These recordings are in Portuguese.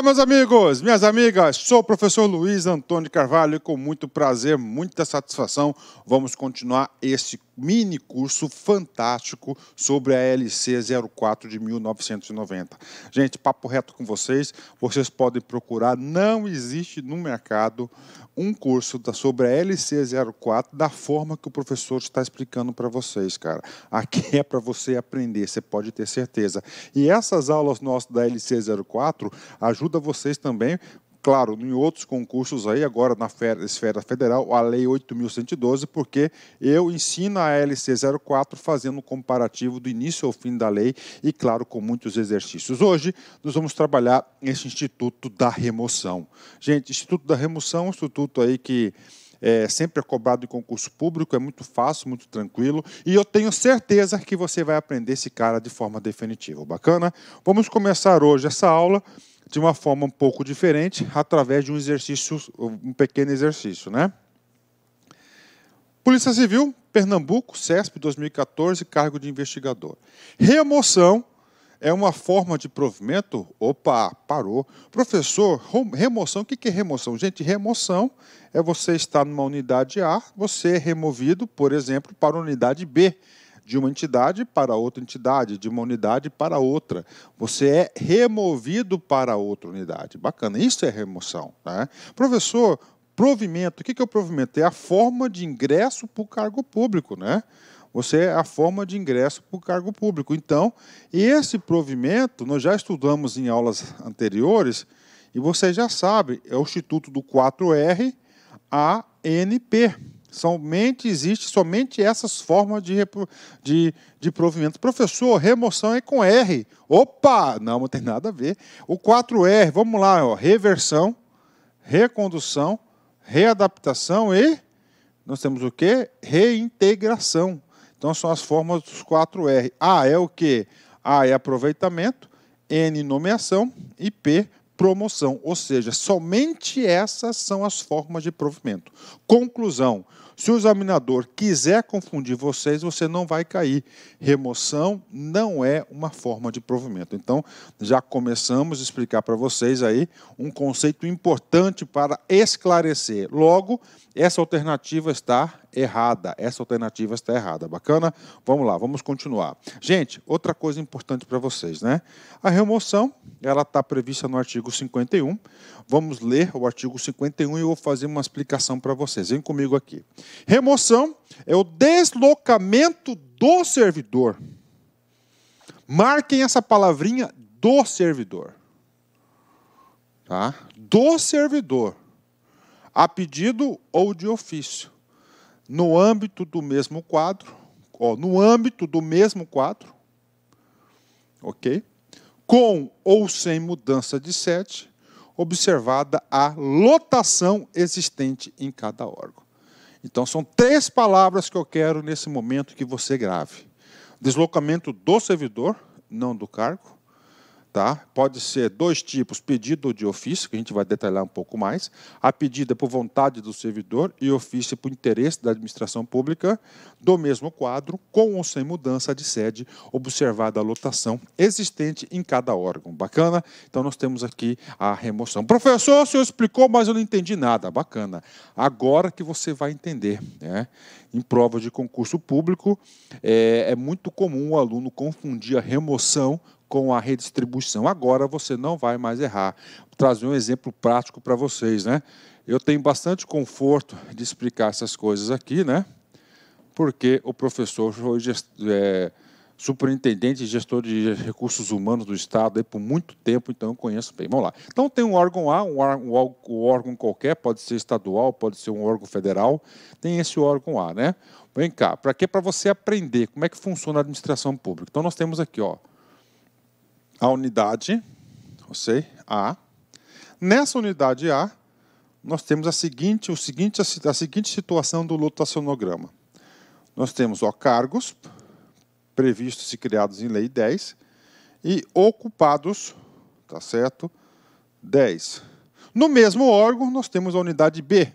Olá, meus amigos, minhas amigas. Sou o professor Luiz Antônio Carvalho e com muito prazer, muita satisfação, vamos continuar esse mini curso fantástico sobre a LC 04 de 1990. Gente, papo reto com vocês, vocês podem procurar, não existe no mercado um curso da, sobre a LC 04 da forma que o professor está explicando para vocês, cara. Aqui é para você aprender, você pode ter certeza. E essas aulas nossas da LC 04 ajudam vocês também claro, em outros concursos aí, agora na esfera federal, a Lei 8.112, porque eu ensino a LC 04 fazendo um comparativo do início ao fim da lei e, claro, com muitos exercícios. Hoje, nós vamos trabalhar esse Instituto da Remoção. Gente, Instituto da Remoção é um instituto aí que é, sempre é cobrado em concurso público, é muito fácil, muito tranquilo, e eu tenho certeza que você vai aprender esse cara de forma definitiva. Bacana? Vamos começar hoje essa aula de uma forma um pouco diferente, através de um exercício, um pequeno exercício, né? Polícia Civil, Pernambuco, CESP 2014, cargo de investigador. Remoção é uma forma de provimento? Opa, parou. Professor, remoção, o que é remoção? Gente, remoção é você estar numa unidade A, você é removido, por exemplo, para a unidade B de uma entidade para outra entidade, de uma unidade para outra. Você é removido para outra unidade. Bacana, isso é remoção. Né? Professor, provimento. O que é o provimento? É a forma de ingresso para o cargo público, né? Você é a forma de ingresso para o cargo público. Então, esse provimento, nós já estudamos em aulas anteriores, e você já sabe, é o Instituto do 4R ANP. Somente existe somente essas formas de, de, de provimento. Professor, remoção é com R. Opa! Não, não tem nada a ver. O 4R, vamos lá, ó, reversão, recondução, readaptação e nós temos o que? Reintegração. Então são as formas dos 4R. A é o que? A é aproveitamento, N nomeação e P promoção, ou seja, somente essas são as formas de provimento. Conclusão: se o examinador quiser confundir vocês, você não vai cair. Remoção não é uma forma de provimento. Então, já começamos a explicar para vocês aí um conceito importante para esclarecer. Logo, essa alternativa está errada. Essa alternativa está errada. Bacana? Vamos lá, vamos continuar. Gente, outra coisa importante para vocês, né? A remoção, ela está prevista no artigo 51. Vamos ler o artigo 51 e eu vou fazer uma explicação para vocês. Vem comigo aqui. Remoção é o deslocamento do servidor. Marquem essa palavrinha do servidor. Tá? Do servidor a pedido ou de ofício, no âmbito do mesmo quadro, ó, no âmbito do mesmo quadro, ok? Com ou sem mudança de sede, observada a lotação existente em cada órgão. Então, são três palavras que eu quero nesse momento que você grave: deslocamento do servidor, não do cargo, tá? Pode ser dois tipos: pedido de ofício, que a gente vai detalhar um pouco mais, a pedida por vontade do servidor e ofício por interesse da administração pública do mesmo quadro, com ou sem mudança de sede, observada a lotação existente em cada órgão. Bacana? Então nós temos aqui a remoção. Professor, o senhor explicou, mas eu não entendi nada. Bacana. Agora que você vai entender, né? Em prova de concurso público, é, é muito comum o aluno confundir a remoção com a redistribuição. Agora você não vai mais errar. Vou trazer um exemplo prático para vocês, né? Eu tenho bastante conforto de explicar essas coisas aqui, né? Porque o professor foi é, superintendente e gestor de recursos humanos do Estado aí, por muito tempo, então eu conheço bem. Vamos lá. Então tem um órgão A, um, um, um órgão qualquer, pode ser estadual, pode ser um órgão federal, tem esse órgão A, né? Vem cá, para quê? Para você aprender como é que funciona a administração pública. Então nós temos aqui, ó, a unidade, ou seja, A. Nessa unidade A, nós temos a seguinte, o seguinte, a seguinte situação do lotacionograma. Nós temos ó, cargos previstos e criados em Lei 10 e ocupados, tá certo, 10. No mesmo órgão, nós temos a unidade B.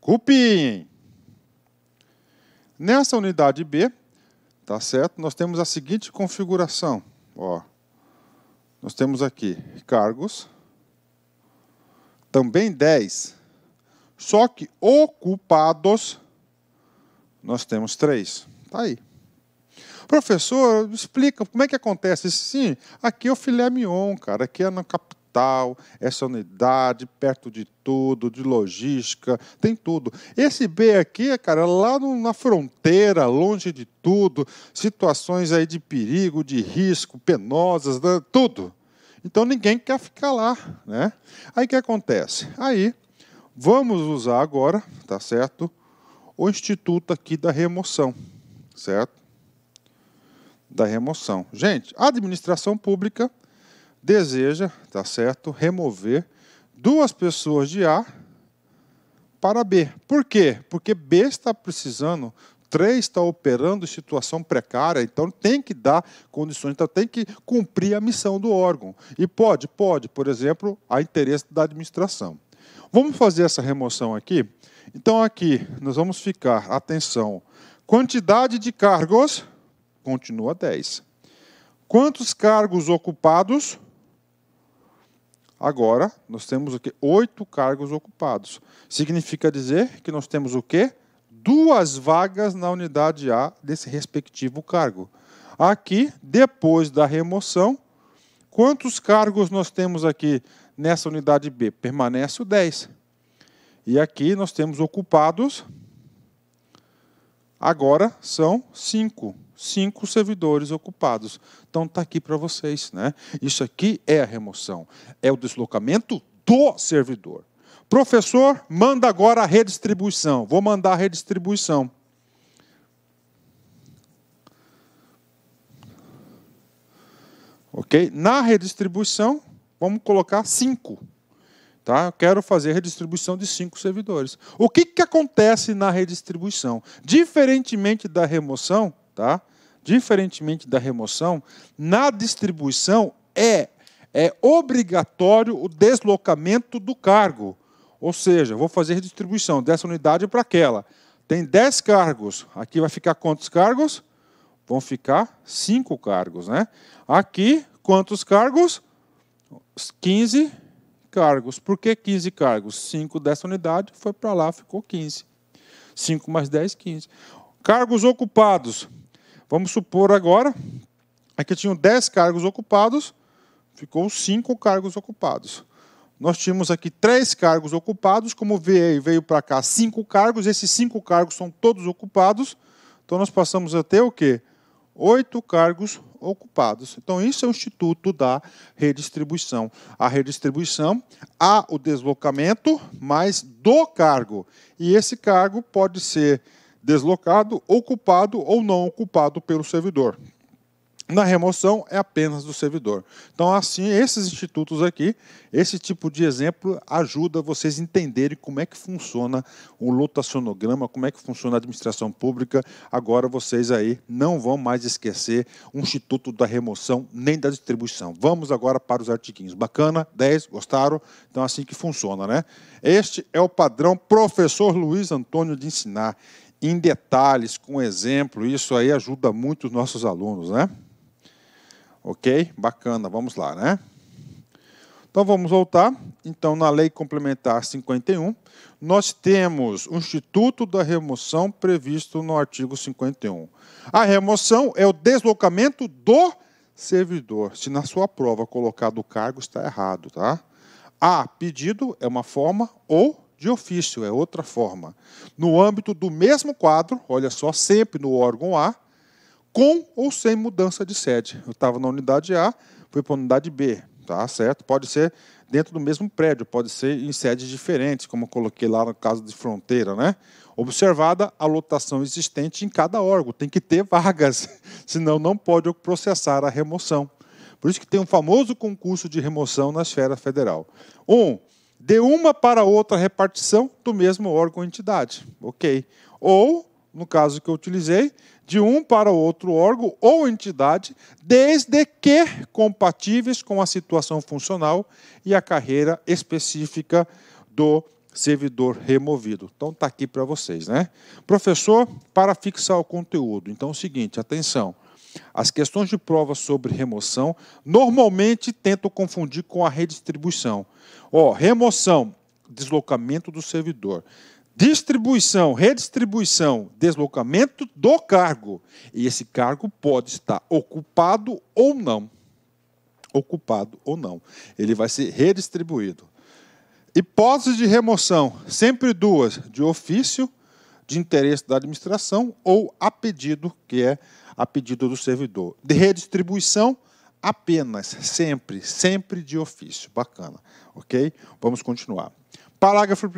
Cupim. Nessa unidade B, tá certo, nós temos a seguinte configuração. Ó, nós temos aqui cargos, também 10, só que ocupados nós temos 3. Está aí. Professor, explica como é que acontece isso. Sim, aqui é o filé mignon, cara, aqui é na capital capital, essa unidade, perto de tudo, de logística, tem tudo. Esse B aqui, cara, lá no, na fronteira, longe de tudo, situações aí de perigo, de risco, penosas, né, tudo. Então ninguém quer ficar lá, né? Aí o que acontece? Aí vamos usar agora, tá certo? O instituto aqui da remoção, certo? Da remoção. Gente, a administração pública deseja, tá certo, remover duas pessoas de A para B. Por quê? Porque B está precisando, 3 está operando em situação precária, então tem que dar condições, então tem que cumprir a missão do órgão. E pode, pode, por exemplo, a interesse da administração. Vamos fazer essa remoção aqui? Então, aqui, nós vamos ficar, atenção, quantidade de cargos, continua 10. Quantos cargos ocupados? Agora, nós temos o que? Oito cargos ocupados. Significa dizer que nós temos o quê? Duas vagas na unidade A desse respectivo cargo. Aqui, depois da remoção, quantos cargos nós temos aqui nessa unidade B? Permanece o 10. E aqui nós temos ocupados, agora são 5 cinco servidores ocupados. Então está aqui para vocês, né? Isso aqui é a remoção, é o deslocamento do servidor. Professor, manda agora a redistribuição. Vou mandar a redistribuição. Ok? Na redistribuição, vamos colocar cinco. Tá? Eu quero fazer a redistribuição de cinco servidores. O que, que acontece na redistribuição? Diferentemente da remoção, tá? diferentemente da remoção, na distribuição é, é obrigatório o deslocamento do cargo. Ou seja, vou fazer redistribuição dessa unidade para aquela. Tem 10 cargos. Aqui vai ficar quantos cargos? Vão ficar 5 cargos. Né? Aqui, quantos cargos? 15 cargos. Por que 15 cargos? 5 dessa unidade foi para lá, ficou 15. 5 mais 10, 15. Cargos ocupados. Vamos supor agora que tinham 10 cargos ocupados, ficou 5 cargos ocupados. Nós tínhamos aqui 3 cargos ocupados, como veio, veio para cá 5 cargos, esses 5 cargos são todos ocupados, então nós passamos a ter o quê? 8 cargos ocupados. Então, isso é o instituto da redistribuição. A redistribuição há o deslocamento, mas do cargo. E esse cargo pode ser deslocado, ocupado ou não ocupado pelo servidor. Na remoção é apenas do servidor. Então, assim, esses institutos aqui, esse tipo de exemplo ajuda vocês a entenderem como é que funciona o lotacionograma, como é que funciona a administração pública. Agora vocês aí não vão mais esquecer o instituto da remoção nem da distribuição. Vamos agora para os artiguinhos. Bacana? 10, gostaram? Então, é assim que funciona, né? Este é o padrão professor Luiz Antônio de ensinar em detalhes, com exemplo, isso aí ajuda muito os nossos alunos, né? Ok? Bacana, vamos lá, né? Então vamos voltar. Então, na Lei Complementar 51, nós temos o Instituto da Remoção previsto no artigo 51. A remoção é o deslocamento do servidor. Se na sua prova colocado o cargo, está errado, tá? A pedido é uma forma ou de ofício, é outra forma. No âmbito do mesmo quadro, olha só, sempre no órgão A, com ou sem mudança de sede. Eu estava na unidade A, fui para a unidade B, tá certo? Pode ser dentro do mesmo prédio, pode ser em sedes diferentes, como eu coloquei lá no caso de fronteira, né? Observada a lotação existente em cada órgão, tem que ter vagas, senão não pode processar a remoção. Por isso que tem um famoso concurso de remoção na esfera federal. Um, de uma para outra repartição do mesmo órgão ou entidade. Ok. Ou, no caso que eu utilizei, de um para outro órgão ou entidade, desde que compatíveis com a situação funcional e a carreira específica do servidor removido. Então está aqui para vocês, né? Professor, para fixar o conteúdo. Então é o seguinte, atenção. As questões de prova sobre remoção normalmente tentam confundir com a redistribuição. Ó, remoção, deslocamento do servidor. Distribuição, redistribuição, deslocamento do cargo. E esse cargo pode estar ocupado ou não. Ocupado ou não. Ele vai ser redistribuído. Hipóteses de remoção, sempre duas, de ofício de interesse da administração ou a pedido, que é a pedido do servidor. De redistribuição, apenas, sempre, sempre de ofício. Bacana, ok? Vamos continuar. Parágrafo 1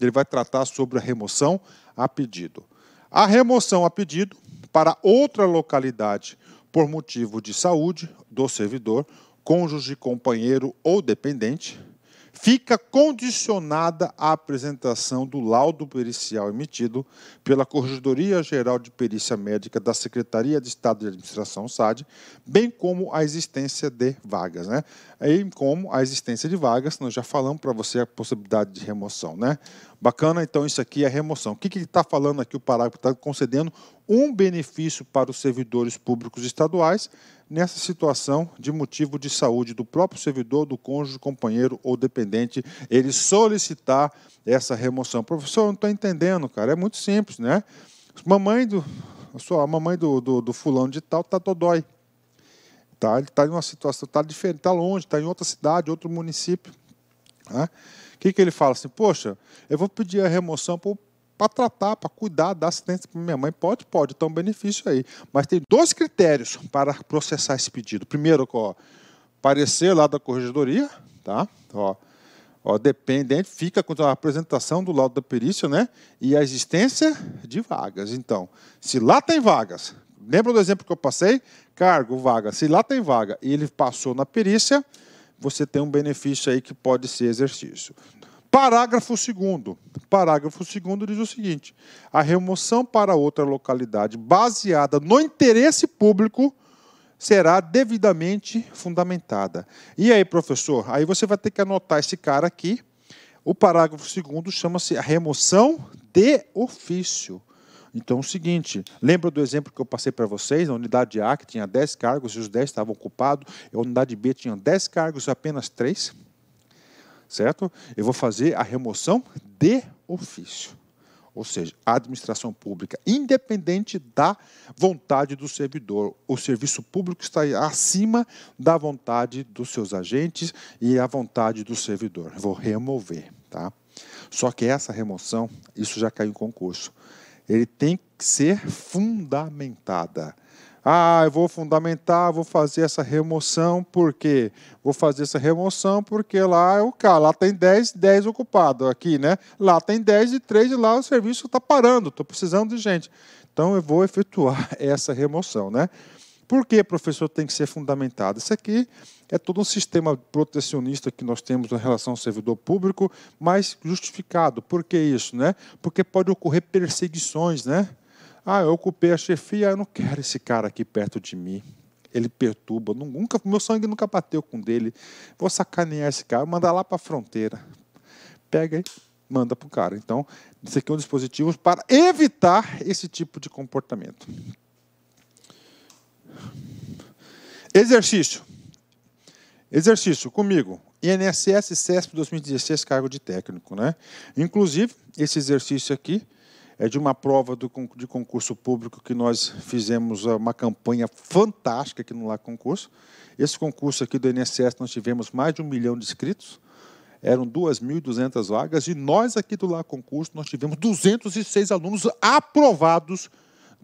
ele vai tratar sobre a remoção a pedido. A remoção a pedido para outra localidade por motivo de saúde do servidor, cônjuge, companheiro ou dependente, fica condicionada à apresentação do laudo pericial emitido pela Corregedoria Geral de Perícia Médica da Secretaria de Estado de Administração, SAD, bem como a existência de vagas. Né? E como a existência de vagas, nós já falamos para você a possibilidade de remoção. Né? Bacana, então isso aqui é remoção. O que ele está falando aqui? O parágrafo está concedendo um benefício para os servidores públicos estaduais nessa situação de motivo de saúde do próprio servidor, do cônjuge, companheiro ou dependente, ele solicitar essa remoção. Professor, eu não estou entendendo, cara. É muito simples, né? Mamãe do, sua a mamãe do, do, do, fulano de tal tá todói. Tá, ele está em uma situação, está diferente, está longe, está em outra cidade, outro município. Né? O que, que ele fala assim? Poxa, eu vou pedir a remoção para tratar, para cuidar, dar assistência para minha mãe, pode, pode, então é benefício aí. Mas tem dois critérios para processar esse pedido. Primeiro, ó, parecer lá da corregedoria, tá? Ó, ó, dependente, fica com a apresentação do laudo da perícia, né? E a existência de vagas. Então, se lá tem vagas, lembra do exemplo que eu passei? Cargo, vaga. Se lá tem vaga e ele passou na perícia, você tem um benefício aí que pode ser exercício. Parágrafo 2 Parágrafo 2 diz o seguinte: a remoção para outra localidade baseada no interesse público será devidamente fundamentada. E aí, professor, aí você vai ter que anotar esse cara aqui. O parágrafo 2 chama-se a remoção de ofício. Então o seguinte, lembra do exemplo que eu passei para vocês? A unidade A, que tinha 10 cargos, e os 10 estavam ocupados, a unidade B tinha 10 cargos e apenas 3. Certo? Eu vou fazer a remoção de ofício. Ou seja, a administração pública, independente da vontade do servidor. O serviço público está acima da vontade dos seus agentes e a vontade do servidor. vou remover. Tá? Só que essa remoção, isso já caiu em concurso ele tem que ser fundamentada. Ah, eu vou fundamentar, vou fazer essa remoção, por quê? Vou fazer essa remoção porque lá é o cara, lá tem 10, 10 ocupado aqui, né? Lá tem 10 e 3 e lá o serviço está parando, estou precisando de gente. Então eu vou efetuar essa remoção, né? Por que, professor, tem que ser fundamentado? Isso aqui é todo um sistema protecionista que nós temos na relação ao servidor público, mas justificado. Por que isso? Né? Porque pode ocorrer perseguições. Né? Ah, eu ocupei a chefia, eu não quero esse cara aqui perto de mim. Ele perturba, nunca, meu sangue nunca bateu com dele. Vou sacanear esse cara, mandar lá para a fronteira. Pega e manda para o cara. Então, isso aqui é um dispositivo para evitar esse tipo de comportamento. Exercício. Exercício comigo. INSS CESP 2016, cargo de técnico. Né? Inclusive, esse exercício aqui é de uma prova do, de concurso público que nós fizemos ah, uma campanha fantástica aqui no Lá Concurso. Esse concurso aqui do INSS nós tivemos mais de um milhão de inscritos, eram 2.200 vagas, e nós aqui do Lá Concurso nós tivemos 206 alunos aprovados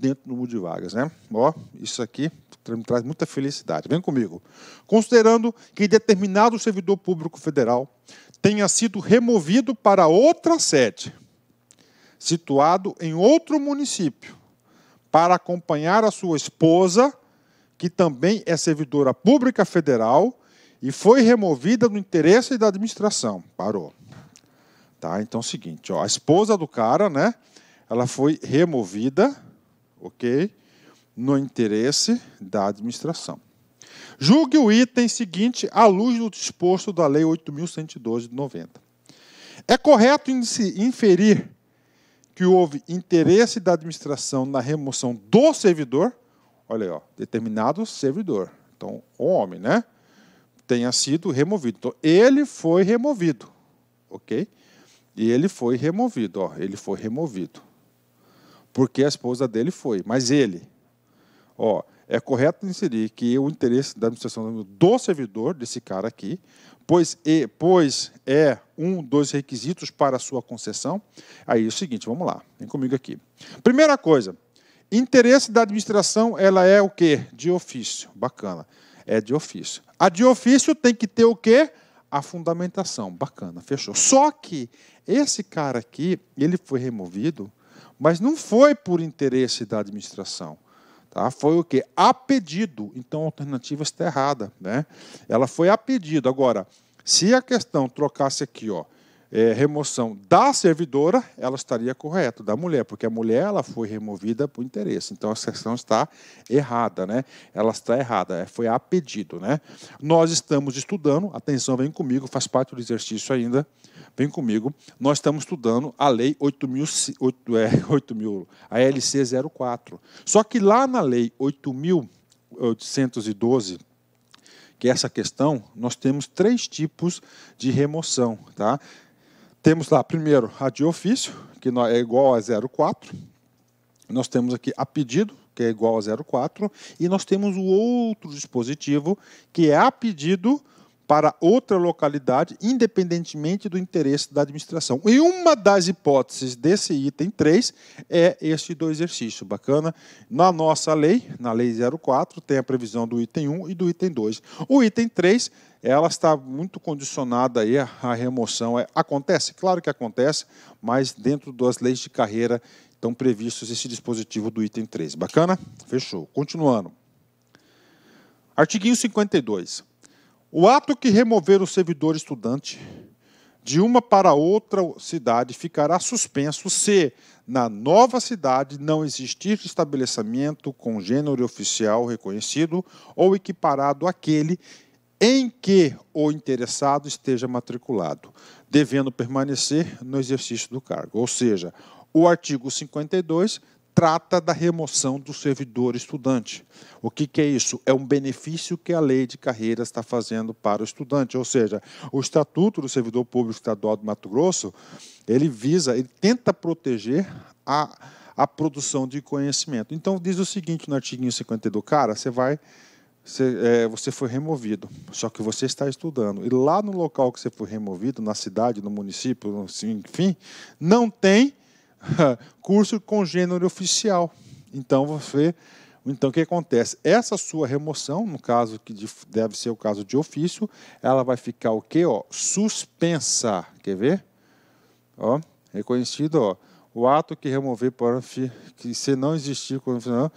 dentro do mundo de vagas, né? Ó, isso aqui me traz muita felicidade. Vem comigo. Considerando que determinado servidor público federal tenha sido removido para outra sede, situado em outro município, para acompanhar a sua esposa, que também é servidora pública federal e foi removida no interesse da administração. Parou. Tá? Então é o seguinte, ó, a esposa do cara, né? Ela foi removida ok? No interesse da administração. Julgue o item seguinte à luz do disposto da Lei 8.112 de 90. É correto inferir que houve interesse da administração na remoção do servidor, olha aí, ó, determinado servidor, então homem, né? Tenha sido removido. Então, ele foi removido, ok? E ele foi removido, ó, ele foi removido porque a esposa dele foi. Mas ele, ó, é correto inserir que o interesse da administração do servidor, desse cara aqui, pois, e, pois é um dos requisitos para a sua concessão. Aí é o seguinte, vamos lá, vem comigo aqui. Primeira coisa, interesse da administração, ela é o quê? De ofício, bacana, é de ofício. A de ofício tem que ter o quê? A fundamentação, bacana, fechou. Só que esse cara aqui, ele foi removido mas não foi por interesse da administração. Tá? Foi o quê? A pedido. Então a alternativa está errada. Né? Ela foi a pedido. Agora, se a questão trocasse aqui, ó, é, remoção da servidora, ela estaria correta, da mulher, porque a mulher ela foi removida por interesse. Então, a questão está errada, né? Ela está errada, é, foi a pedido, né? Nós estamos estudando, atenção, vem comigo, faz parte do exercício ainda, vem comigo. Nós estamos estudando a Lei 8.000, 8.000 é, a LC 04. Só que lá na Lei 8.812, que é essa questão, nós temos três tipos de remoção, tá? Temos lá, primeiro, a de ofício, que é igual a 04. Nós temos aqui a pedido, que é igual a 04. E nós temos o outro dispositivo, que é a pedido para outra localidade, independentemente do interesse da administração. E uma das hipóteses desse item 3 é este do exercício. Bacana? Na nossa lei, na lei 04, tem a previsão do item 1 e do item 2. O item 3 ela está muito condicionada aí à remoção. É, acontece? Claro que acontece, mas dentro das leis de carreira estão previstos esse dispositivo do item 3. Bacana? Fechou. Continuando. Artiguinho 52. O ato que remover o servidor estudante de uma para outra cidade ficará suspenso se, na nova cidade, não existir estabelecimento com gênero oficial reconhecido ou equiparado àquele em que o interessado esteja matriculado, devendo permanecer no exercício do cargo. Ou seja, o artigo 52 trata da remoção do servidor estudante. O que, que, é isso? É um benefício que a lei de carreira está fazendo para o estudante. Ou seja, o Estatuto do Servidor Público Estadual do Mato Grosso, ele visa, ele tenta proteger a, a produção de conhecimento. Então, diz o seguinte no artigo 50 do cara, você vai... Você, é, você foi removido, só que você está estudando. E lá no local que você foi removido, na cidade, no município, enfim, não tem curso com gênero oficial. Então você, então o que acontece? Essa sua remoção, no caso que deve ser o caso de ofício, ela vai ficar o quê? Ó, suspensa. Quer ver? Ó, reconhecido, ó o ato que remover para que se não existir quando final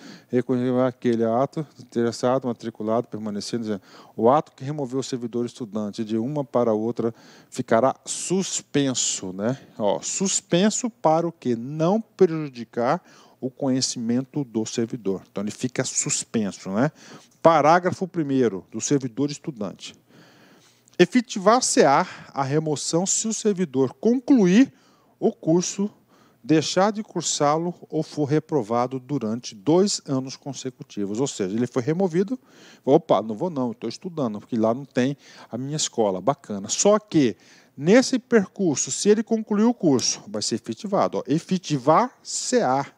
aquele ato interessado matriculado permanecendo o ato que removeu o servidor estudante de uma para outra ficará suspenso né Ó, suspenso para o que não prejudicar o conhecimento do servidor então ele fica suspenso né parágrafo primeiro do servidor estudante efetivar-se-á a remoção se o servidor concluir o curso deixar de cursá-lo ou for reprovado durante dois anos consecutivos. Ou seja, ele foi removido. Opa, não vou não, estou estudando, porque lá não tem a minha escola. Bacana. Só que nesse percurso, se ele concluir o curso, vai ser efetivado. Efetivar efetivar CA.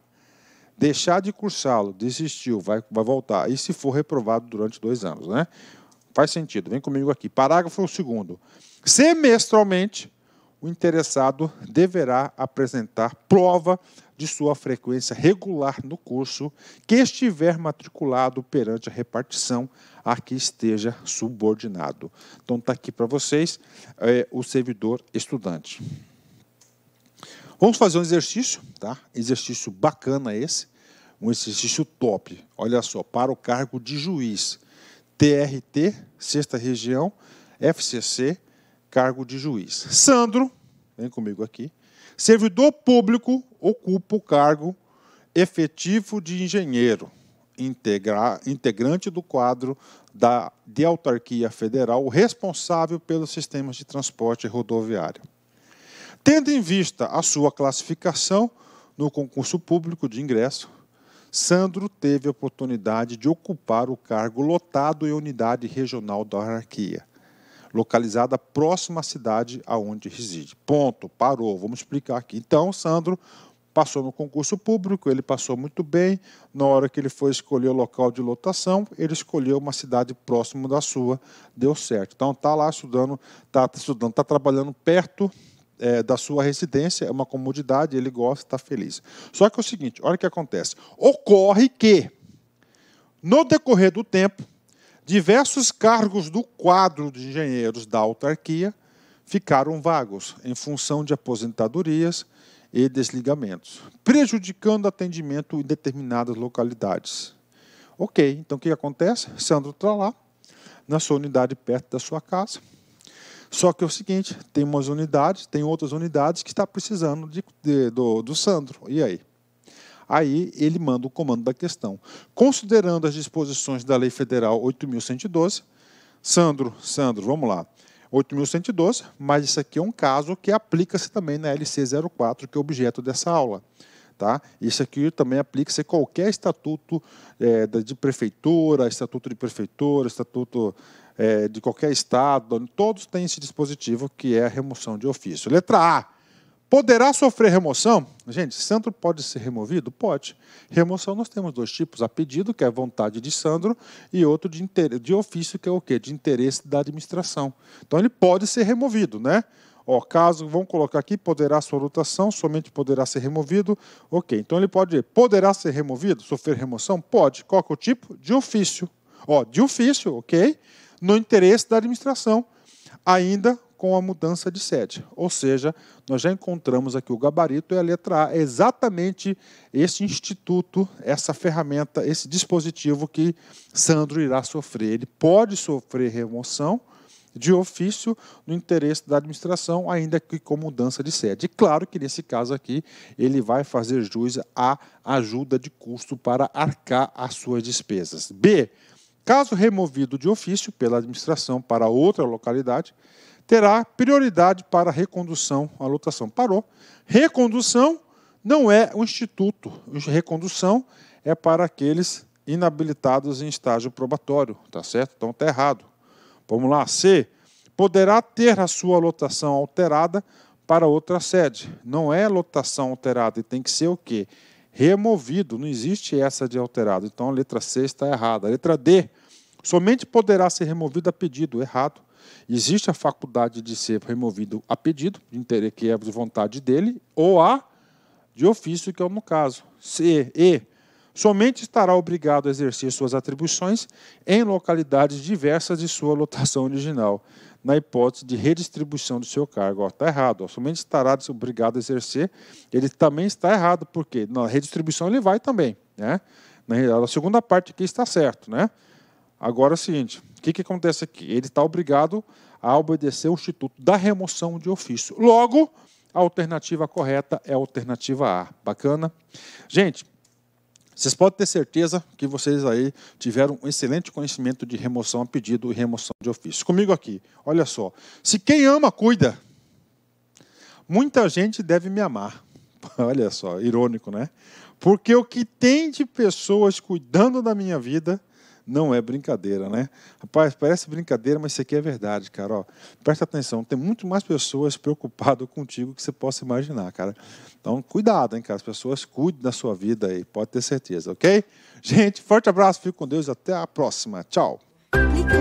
Deixar de cursá-lo, desistiu, vai, vai voltar. E se for reprovado durante dois anos, né? Faz sentido, vem comigo aqui. Parágrafo segundo. Semestralmente, o interessado deverá apresentar prova de sua frequência regular no curso que estiver matriculado perante a repartição a que esteja subordinado. Então, está aqui para vocês é, o servidor estudante. Vamos fazer um exercício, tá? Exercício bacana esse, um exercício top. Olha só, para o cargo de juiz, TRT, sexta região, FCC, cargo de juiz. Sandro, vem comigo aqui, servidor público ocupa o cargo efetivo de engenheiro, integra, integrante do quadro da, de autarquia federal responsável pelos sistemas de transporte rodoviário. Tendo em vista a sua classificação no concurso público de ingresso, Sandro teve a oportunidade de ocupar o cargo lotado em unidade regional da autarquia localizada próxima à cidade aonde reside. Ponto, parou. Vamos explicar aqui. Então, Sandro passou no concurso público, ele passou muito bem. Na hora que ele foi escolher o local de lotação, ele escolheu uma cidade próxima da sua, deu certo. Então está lá estudando, está estudando, está trabalhando perto é, da sua residência, é uma comodidade, ele gosta, está feliz. Só que é o seguinte, olha o que acontece. Ocorre que, no decorrer do tempo, Diversos cargos do quadro de engenheiros da autarquia ficaram vagos em função de aposentadorias e desligamentos, prejudicando atendimento em determinadas localidades. Ok, então o que acontece? Sandro está lá, na sua unidade perto da sua casa. Só que é o seguinte, tem umas unidades, tem outras unidades que está precisando de, de, do, do Sandro. E aí? Aí ele manda o comando da questão. Considerando as disposições da Lei Federal 8.112, Sandro, Sandro, vamos lá. 8.112, mas isso aqui é um caso que aplica-se também na LC04, que é objeto dessa aula. Tá? Isso aqui também aplica-se a qualquer estatuto é, de prefeitura, estatuto de prefeitura, estatuto é, de qualquer estado, todos têm esse dispositivo que é a remoção de ofício. Letra A. Poderá sofrer remoção? Gente, Sandro pode ser removido? Pode. Remoção nós temos dois tipos: a pedido, que é vontade de Sandro, e outro de, de ofício, que é o quê? De interesse da administração. Então ele pode ser removido, né? Ó, caso, vamos colocar aqui, poderá sua rotação, somente poderá ser removido. Ok, então ele pode, poderá ser removido, sofrer remoção? Pode. Qual é o tipo? De ofício. Ó, de ofício, ok? No interesse da administração. Ainda com a mudança de sede. Ou seja, nós já encontramos aqui o gabarito e a letra A, é exatamente esse instituto, essa ferramenta, esse dispositivo que Sandro irá sofrer. Ele pode sofrer remoção de ofício no interesse da administração, ainda que com mudança de sede. E claro que nesse caso aqui ele vai fazer jus à ajuda de custo para arcar as suas despesas. B. Caso removido de ofício pela administração para outra localidade, terá prioridade para recondução à lotação. Parou. Recondução não é o instituto. Recondução é para aqueles inabilitados em estágio probatório, tá certo? Então está errado. Vamos lá, C. Poderá ter a sua lotação alterada para outra sede. Não é lotação alterada e tem que ser o quê? Removido. Não existe essa de alterado. Então a letra C está errada. A letra D. Somente poderá ser removida a pedido. Errado. Existe a faculdade de ser removido a pedido, de interesse, que é de vontade dele, ou a de ofício, que é o no caso. C. E. Somente estará obrigado a exercer suas atribuições em localidades diversas de sua lotação original, na hipótese de redistribuição do seu cargo. Está errado. Ó. Somente estará obrigado a exercer. Ele também está errado, porque na redistribuição ele vai também. Né? Na segunda parte aqui está certo. Né? Agora é o seguinte: que, que acontece aqui? Ele está obrigado a obedecer o instituto da remoção de ofício. Logo, a alternativa correta é a alternativa A. Bacana? Gente, vocês podem ter certeza que vocês aí tiveram um excelente conhecimento de remoção a pedido e remoção de ofício. Comigo aqui, olha só. Se quem ama, cuida. Muita gente deve me amar. Olha só, irônico, né? Porque o que tem de pessoas cuidando da minha vida não é brincadeira, né? Rapaz, parece brincadeira, mas isso aqui é verdade, cara. Ó, presta atenção, tem muito mais pessoas preocupadas contigo que você possa imaginar, cara. Então, cuidado, hein, cara. As pessoas cuidem da sua vida aí, pode ter certeza, ok? Gente, forte abraço, fique com Deus, até a próxima. Tchau. Clique,